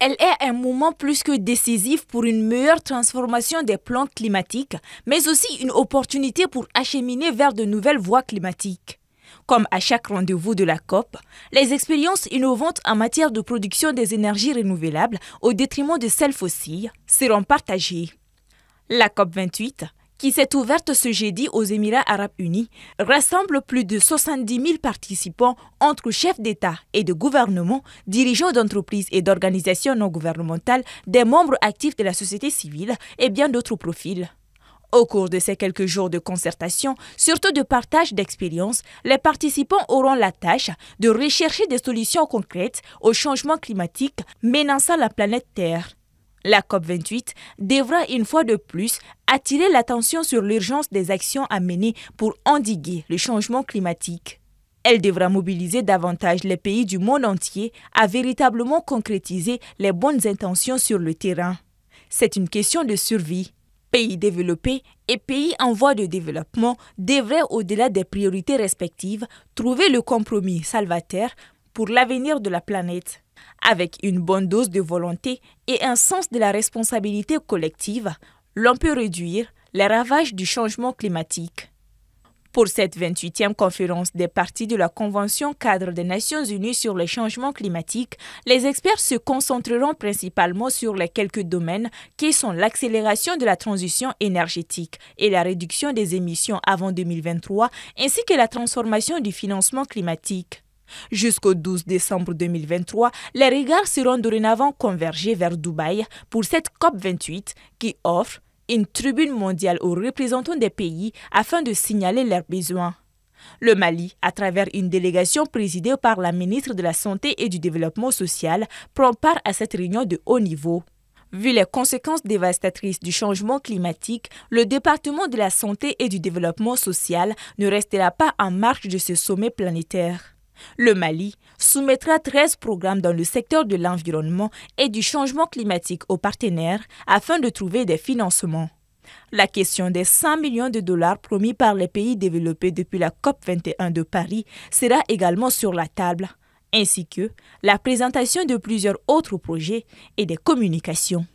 Elle est un moment plus que décisif pour une meilleure transformation des plans climatiques, mais aussi une opportunité pour acheminer vers de nouvelles voies climatiques. Comme à chaque rendez-vous de la COP, les expériences innovantes en matière de production des énergies renouvelables au détriment de celles fossiles seront partagées. La COP 28 qui s'est ouverte ce jeudi aux Émirats arabes unis, rassemble plus de 70 000 participants entre chefs d'État et de gouvernement, dirigeants d'entreprises et d'organisations non gouvernementales, des membres actifs de la société civile et bien d'autres profils. Au cours de ces quelques jours de concertation, surtout de partage d'expériences, les participants auront la tâche de rechercher des solutions concrètes au changement climatique menaçant la planète Terre. La COP28 devra une fois de plus attirer l'attention sur l'urgence des actions à mener pour endiguer le changement climatique. Elle devra mobiliser davantage les pays du monde entier à véritablement concrétiser les bonnes intentions sur le terrain. C'est une question de survie. Pays développés et pays en voie de développement devraient, au-delà des priorités respectives, trouver le compromis salvateur pour l'avenir de la planète. Avec une bonne dose de volonté et un sens de la responsabilité collective, l'on peut réduire les ravages du changement climatique. Pour cette 28e conférence des parties de la Convention cadre des Nations Unies sur le changement climatique, les experts se concentreront principalement sur les quelques domaines qui sont l'accélération de la transition énergétique et la réduction des émissions avant 2023, ainsi que la transformation du financement climatique. Jusqu'au 12 décembre 2023, les regards seront dorénavant convergés vers Dubaï pour cette COP28 qui offre une tribune mondiale aux représentants des pays afin de signaler leurs besoins. Le Mali, à travers une délégation présidée par la ministre de la Santé et du Développement social, prend part à cette réunion de haut niveau. Vu les conséquences dévastatrices du changement climatique, le département de la santé et du développement social ne restera pas en marge de ce sommet planétaire. Le Mali soumettra 13 programmes dans le secteur de l'environnement et du changement climatique aux partenaires afin de trouver des financements. La question des 100 millions de dollars promis par les pays développés depuis la COP21 de Paris sera également sur la table, ainsi que la présentation de plusieurs autres projets et des communications.